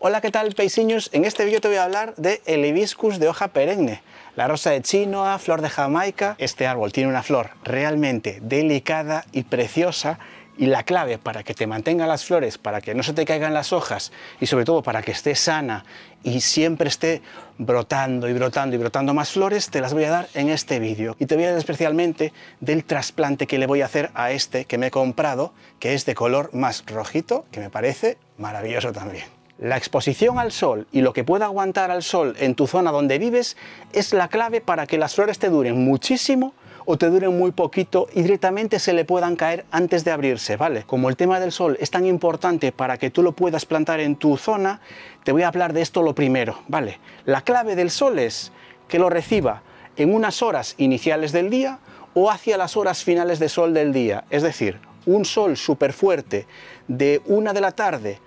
Hola, ¿qué tal, peiciños En este vídeo te voy a hablar del el hibiscus de hoja perenne, la rosa de Chinoa, flor de Jamaica. Este árbol tiene una flor realmente delicada y preciosa y la clave para que te mantenga las flores, para que no se te caigan las hojas y sobre todo para que esté sana y siempre esté brotando y brotando y brotando más flores, te las voy a dar en este vídeo. Y te voy a dar especialmente del trasplante que le voy a hacer a este que me he comprado, que es de color más rojito, que me parece maravilloso también. La exposición al sol y lo que pueda aguantar al sol en tu zona donde vives es la clave para que las flores te duren muchísimo o te duren muy poquito y directamente se le puedan caer antes de abrirse, ¿vale? Como el tema del sol es tan importante para que tú lo puedas plantar en tu zona, te voy a hablar de esto lo primero, ¿vale? La clave del sol es que lo reciba en unas horas iniciales del día o hacia las horas finales de sol del día, es decir, un sol súper fuerte de una de la tarde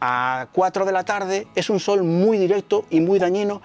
a 4 de la tarde es un sol muy directo y muy dañino.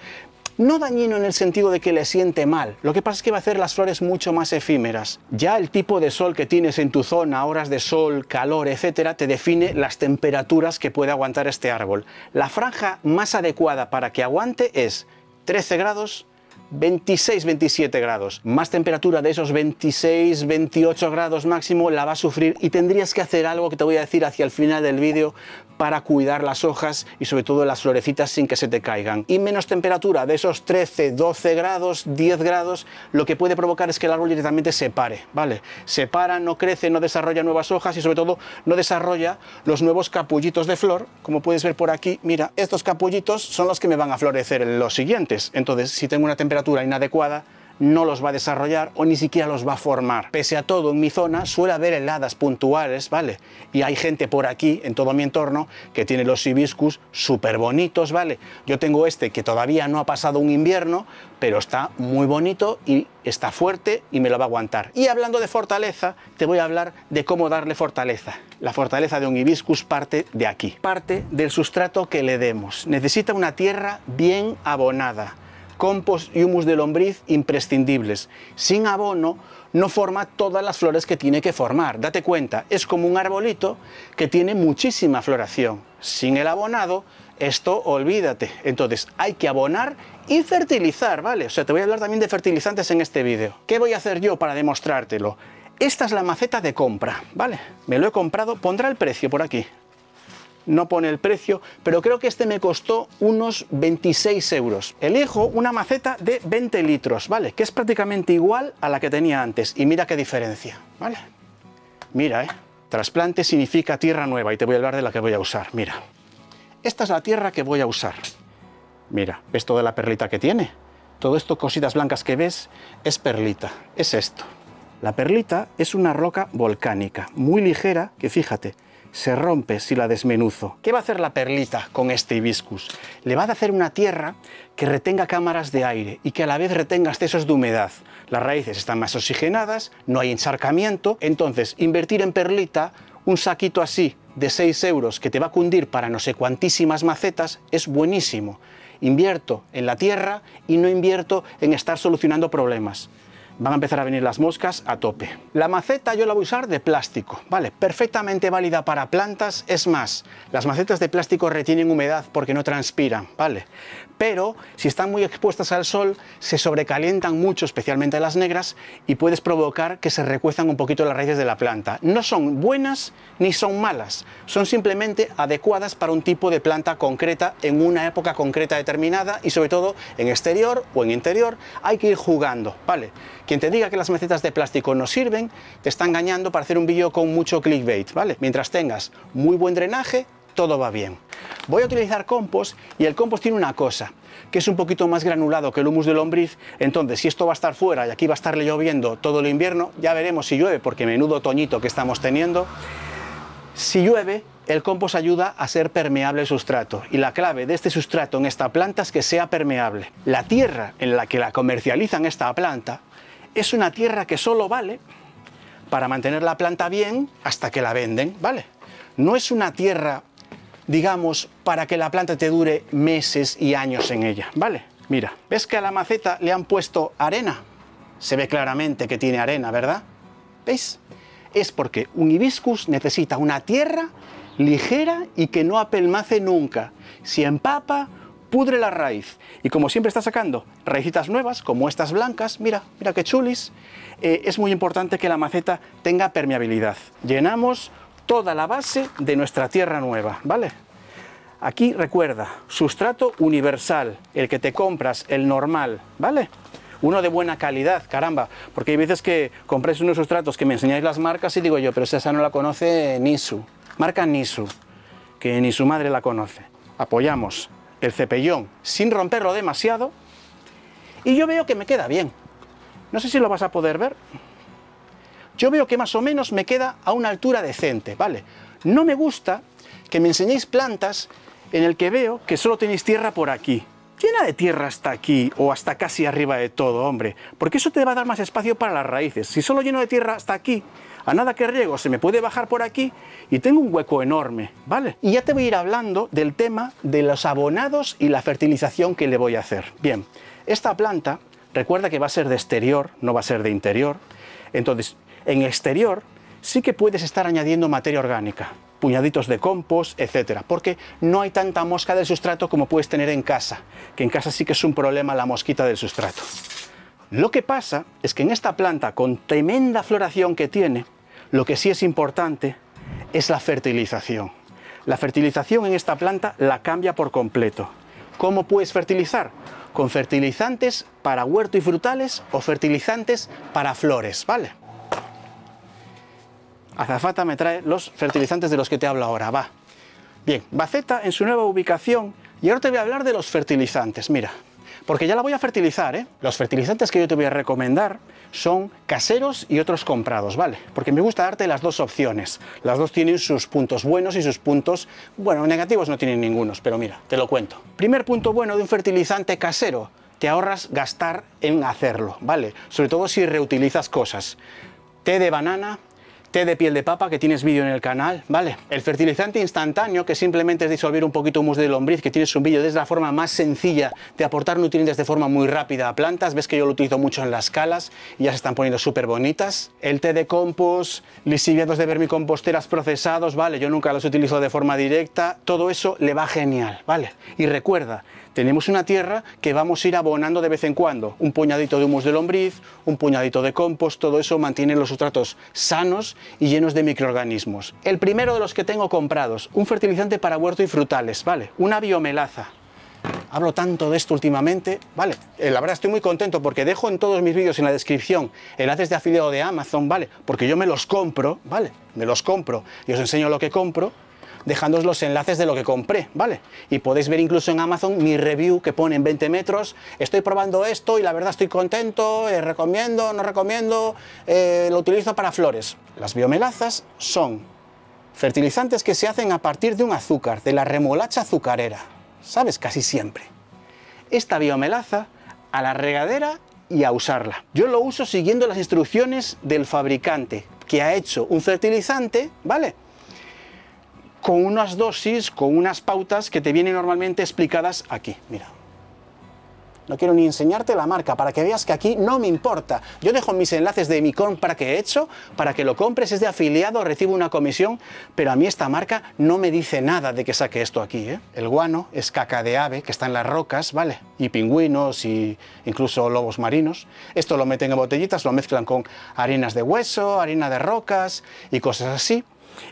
No dañino en el sentido de que le siente mal, lo que pasa es que va a hacer las flores mucho más efímeras. Ya el tipo de sol que tienes en tu zona, horas de sol, calor, etcétera, te define las temperaturas que puede aguantar este árbol. La franja más adecuada para que aguante es 13 grados 26-27 grados. Más temperatura de esos 26-28 grados máximo la va a sufrir y tendrías que hacer algo que te voy a decir hacia el final del vídeo para cuidar las hojas y sobre todo las florecitas sin que se te caigan. Y menos temperatura, de esos 13, 12 grados, 10 grados, lo que puede provocar es que el árbol directamente se pare, ¿vale? Se no crece, no desarrolla nuevas hojas y sobre todo no desarrolla los nuevos capullitos de flor. Como puedes ver por aquí, mira, estos capullitos son los que me van a florecer en los siguientes. Entonces, si tengo una temperatura inadecuada, no los va a desarrollar o ni siquiera los va a formar. Pese a todo, en mi zona suele haber heladas puntuales, ¿vale? Y hay gente por aquí, en todo mi entorno, que tiene los hibiscus súper bonitos, ¿vale? Yo tengo este que todavía no ha pasado un invierno, pero está muy bonito y está fuerte y me lo va a aguantar. Y hablando de fortaleza, te voy a hablar de cómo darle fortaleza. La fortaleza de un hibiscus parte de aquí, parte del sustrato que le demos. Necesita una tierra bien abonada compost y humus de lombriz imprescindibles. Sin abono no forma todas las flores que tiene que formar. Date cuenta, es como un arbolito que tiene muchísima floración. Sin el abonado, esto olvídate. Entonces hay que abonar y fertilizar, ¿vale? O sea, te voy a hablar también de fertilizantes en este vídeo. ¿Qué voy a hacer yo para demostrártelo? Esta es la maceta de compra, ¿vale? Me lo he comprado, pondrá el precio por aquí no pone el precio, pero creo que este me costó unos 26 euros. Elijo una maceta de 20 litros, ¿vale? Que es prácticamente igual a la que tenía antes. Y mira qué diferencia, ¿vale? Mira, ¿eh? Trasplante significa tierra nueva y te voy a hablar de la que voy a usar, mira. Esta es la tierra que voy a usar. Mira, ¿ves toda la perlita que tiene? Todo esto, cositas blancas que ves, es perlita, es esto. La perlita es una roca volcánica, muy ligera, que fíjate, se rompe si la desmenuzo. ¿Qué va a hacer la perlita con este hibiscus? Le va a hacer una tierra que retenga cámaras de aire y que a la vez retenga excesos de humedad. Las raíces están más oxigenadas, no hay encharcamiento, entonces invertir en perlita un saquito así de 6 euros que te va a cundir para no sé cuantísimas macetas es buenísimo. Invierto en la tierra y no invierto en estar solucionando problemas van a empezar a venir las moscas a tope. La maceta yo la voy a usar de plástico, ¿vale? Perfectamente válida para plantas, es más, las macetas de plástico retienen humedad porque no transpiran, ¿vale? Pero si están muy expuestas al sol, se sobrecalientan mucho, especialmente las negras, y puedes provocar que se recuezan un poquito las raíces de la planta. No son buenas ni son malas, son simplemente adecuadas para un tipo de planta concreta en una época concreta determinada y sobre todo en exterior o en interior hay que ir jugando, ¿vale? Quien te diga que las macetas de plástico no sirven, te está engañando para hacer un vídeo con mucho clickbait, ¿vale? Mientras tengas muy buen drenaje, todo va bien. Voy a utilizar compost y el compost tiene una cosa, que es un poquito más granulado que el humus de lombriz, entonces si esto va a estar fuera y aquí va a estarle lloviendo todo el invierno, ya veremos si llueve, porque menudo toñito que estamos teniendo. Si llueve, el compost ayuda a ser permeable el sustrato y la clave de este sustrato en esta planta es que sea permeable. La tierra en la que la comercializan esta planta es una tierra que solo vale para mantener la planta bien hasta que la venden, ¿vale? No es una tierra, digamos, para que la planta te dure meses y años en ella, ¿vale? Mira, ¿ves que a la maceta le han puesto arena? Se ve claramente que tiene arena, ¿verdad? ¿Veis? Es porque un hibiscus necesita una tierra ligera y que no apelmace nunca. Si empapa, pudre la raíz. Y como siempre está sacando raícitas nuevas, como estas blancas, mira, mira qué chulis, eh, es muy importante que la maceta tenga permeabilidad. Llenamos toda la base de nuestra tierra nueva, ¿vale? Aquí recuerda, sustrato universal, el que te compras, el normal, ¿vale? Uno de buena calidad, caramba, porque hay veces que compréis unos sustratos que me enseñáis las marcas y digo yo, pero esa no la conoce Nisu, marca Nisu, que ni su madre la conoce. Apoyamos, el cepellón sin romperlo demasiado y yo veo que me queda bien. No sé si lo vas a poder ver. Yo veo que más o menos me queda a una altura decente, ¿vale? No me gusta que me enseñéis plantas en el que veo que solo tenéis tierra por aquí. Llena de tierra hasta aquí o hasta casi arriba de todo, hombre, porque eso te va a dar más espacio para las raíces. Si solo lleno de tierra hasta aquí, a nada que riego se me puede bajar por aquí y tengo un hueco enorme, ¿vale? Y ya te voy a ir hablando del tema de los abonados y la fertilización que le voy a hacer. Bien, esta planta, recuerda que va a ser de exterior, no va a ser de interior, entonces en exterior sí que puedes estar añadiendo materia orgánica, puñaditos de compost, etcétera, porque no hay tanta mosca del sustrato como puedes tener en casa, que en casa sí que es un problema la mosquita del sustrato. Lo que pasa es que en esta planta, con tremenda floración que tiene, lo que sí es importante es la fertilización. La fertilización en esta planta la cambia por completo. ¿Cómo puedes fertilizar? Con fertilizantes para huerto y frutales o fertilizantes para flores, ¿vale? Azafata me trae los fertilizantes de los que te hablo ahora, va. Bien, Baceta en su nueva ubicación y ahora te voy a hablar de los fertilizantes, mira porque ya la voy a fertilizar. ¿eh? Los fertilizantes que yo te voy a recomendar son caseros y otros comprados, ¿vale? Porque me gusta darte las dos opciones. Las dos tienen sus puntos buenos y sus puntos, bueno, negativos no tienen ningunos, pero mira, te lo cuento. Primer punto bueno de un fertilizante casero, te ahorras gastar en hacerlo, ¿vale? Sobre todo si reutilizas cosas. Té de banana, té de piel de papa, que tienes vídeo en el canal, ¿vale? El fertilizante instantáneo, que simplemente es disolver un poquito humus de lombriz, que tienes un vídeo, es la forma más sencilla de aportar nutrientes de forma muy rápida a plantas. Ves que yo lo utilizo mucho en las calas y ya se están poniendo súper bonitas. El té de compost, lixiviados de vermicomposteras procesados, ¿vale? Yo nunca los utilizo de forma directa. Todo eso le va genial, ¿vale? Y recuerda, tenemos una tierra que vamos a ir abonando de vez en cuando. Un puñadito de humus de lombriz, un puñadito de compost, todo eso mantiene los sustratos sanos y llenos de microorganismos. El primero de los que tengo comprados, un fertilizante para huerto y frutales, ¿vale? Una biomelaza. Hablo tanto de esto últimamente, ¿vale? Eh, la verdad estoy muy contento porque dejo en todos mis vídeos en la descripción enlaces de afiliado de Amazon, ¿vale? Porque yo me los compro, ¿vale? Me los compro y os enseño lo que compro dejándoos los enlaces de lo que compré, ¿vale? Y podéis ver incluso en Amazon mi review que pone en 20 metros, estoy probando esto y la verdad estoy contento, eh, recomiendo, no recomiendo, eh, lo utilizo para flores. Las biomelazas son fertilizantes que se hacen a partir de un azúcar, de la remolacha azucarera, ¿sabes? Casi siempre. Esta biomelaza a la regadera y a usarla. Yo lo uso siguiendo las instrucciones del fabricante, que ha hecho un fertilizante, ¿vale? con unas dosis, con unas pautas que te vienen normalmente explicadas aquí. Mira. No quiero ni enseñarte la marca para que veas que aquí no me importa. Yo dejo mis enlaces de mi compra que he hecho para que lo compres, es de afiliado, recibo una comisión, pero a mí esta marca no me dice nada de que saque esto aquí. ¿eh? El guano es caca de ave que está en las rocas, ¿vale? Y pingüinos y incluso lobos marinos. Esto lo meten en botellitas, lo mezclan con harinas de hueso, harina de rocas y cosas así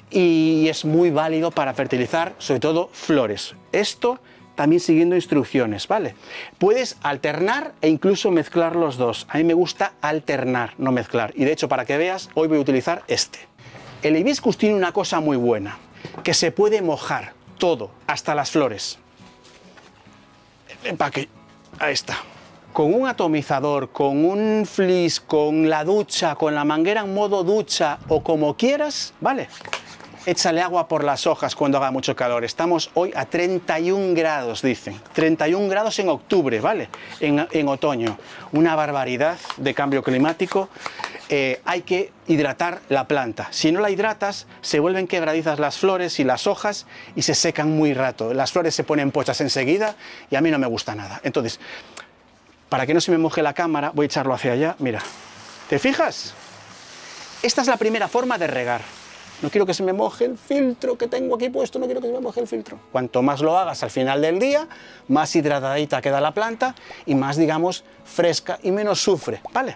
y es muy válido para fertilizar sobre todo flores. Esto también siguiendo instrucciones, ¿vale? Puedes alternar e incluso mezclar los dos. A mí me gusta alternar, no mezclar. Y de hecho, para que veas, hoy voy a utilizar este. El hibiscus tiene una cosa muy buena, que se puede mojar todo, hasta las flores. Empaque, ahí está con un atomizador, con un flis, con la ducha, con la manguera en modo ducha o como quieras, ¿vale? Échale agua por las hojas cuando haga mucho calor. Estamos hoy a 31 grados, dicen. 31 grados en octubre, ¿vale? En, otoño. Una barbaridad de cambio climático. Eh, hay que hidratar la planta. Si no la hidratas, se vuelven quebradizas las flores y las hojas y se secan muy rato. Las flores se ponen pochas enseguida y a mí no me gusta nada. Entonces, para que no se me moje la cámara, voy a echarlo hacia allá, mira. ¿Te fijas? Esta es la primera forma de regar. No quiero que se me moje el filtro que tengo aquí puesto, no quiero que se me moje el filtro. Cuanto más lo hagas al final del día, más hidratadita queda la planta y más, digamos, fresca y menos sufre, ¿vale?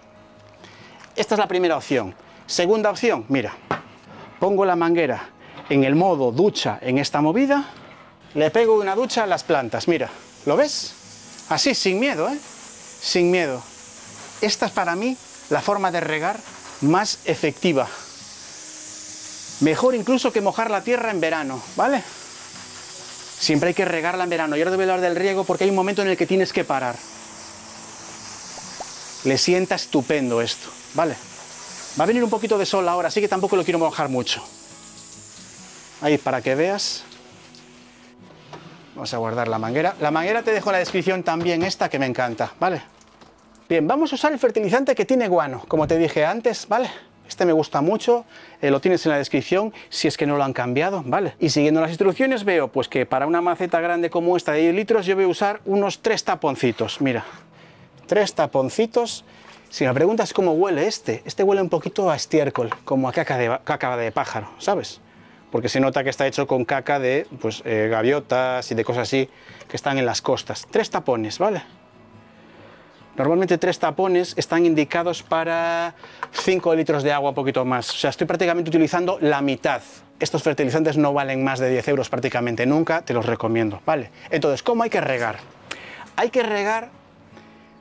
Esta es la primera opción. Segunda opción, mira, pongo la manguera en el modo ducha en esta movida, le pego una ducha a las plantas, mira, ¿lo ves? Así, sin miedo, ¿eh? sin miedo. Esta es para mí la forma de regar más efectiva. Mejor incluso que mojar la tierra en verano, ¿vale? Siempre hay que regarla en verano. Y ahora te voy a hablar del riego porque hay un momento en el que tienes que parar. Le sienta estupendo esto, ¿vale? Va a venir un poquito de sol ahora, así que tampoco lo quiero mojar mucho. Ahí, para que veas. Vamos a guardar la manguera. La manguera te dejo en la descripción también, esta que me encanta, ¿vale? Bien, vamos a usar el fertilizante que tiene guano, como te dije antes, ¿vale? Este me gusta mucho, eh, lo tienes en la descripción si es que no lo han cambiado, ¿vale? Y siguiendo las instrucciones veo pues que para una maceta grande como esta de 10 litros yo voy a usar unos tres taponcitos, mira, Tres taponcitos. Si me preguntas cómo huele este, este huele un poquito a estiércol, como a caca de, caca de pájaro, ¿sabes? Porque se nota que está hecho con caca de pues, eh, gaviotas y de cosas así que están en las costas. Tres tapones, ¿vale? Normalmente tres tapones están indicados para 5 litros de agua, poquito más. O sea, estoy prácticamente utilizando la mitad. Estos fertilizantes no valen más de 10 euros prácticamente nunca, te los recomiendo, ¿vale? Entonces, ¿cómo hay que regar? Hay que regar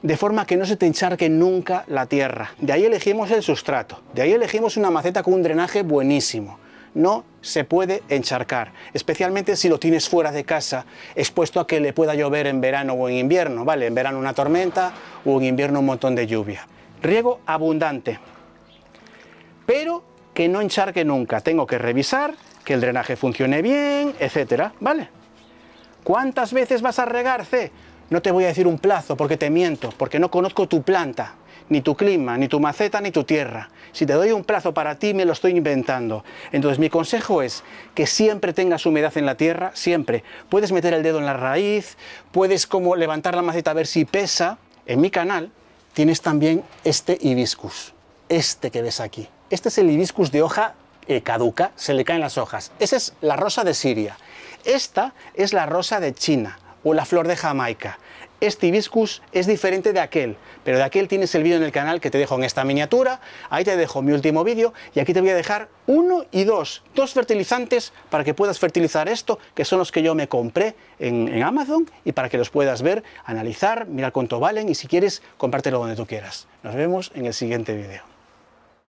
de forma que no se te encharque nunca la tierra. De ahí elegimos el sustrato, de ahí elegimos una maceta con un drenaje buenísimo no se puede encharcar, especialmente si lo tienes fuera de casa, expuesto a que le pueda llover en verano o en invierno, ¿vale? En verano una tormenta o en invierno un montón de lluvia. Riego abundante, pero que no encharque nunca. Tengo que revisar que el drenaje funcione bien, etcétera, ¿vale? ¿Cuántas veces vas a regar, No te voy a decir un plazo porque te miento, porque no conozco tu planta, ni tu clima, ni tu maceta, ni tu tierra. Si te doy un plazo para ti, me lo estoy inventando. Entonces mi consejo es que siempre tengas humedad en la tierra, siempre. Puedes meter el dedo en la raíz, puedes como levantar la maceta a ver si pesa. En mi canal tienes también este hibiscus, este que ves aquí. Este es el hibiscus de hoja eh, caduca, se le caen las hojas. Esa es la rosa de Siria. Esta es la rosa de China o la flor de Jamaica este hibiscus es diferente de aquel, pero de aquel tienes el vídeo en el canal que te dejo en esta miniatura, ahí te dejo mi último vídeo y aquí te voy a dejar uno y dos, dos fertilizantes para que puedas fertilizar esto, que son los que yo me compré en, Amazon y para que los puedas ver, analizar, mirar cuánto valen y si quieres compártelo donde tú quieras. Nos vemos en el siguiente vídeo.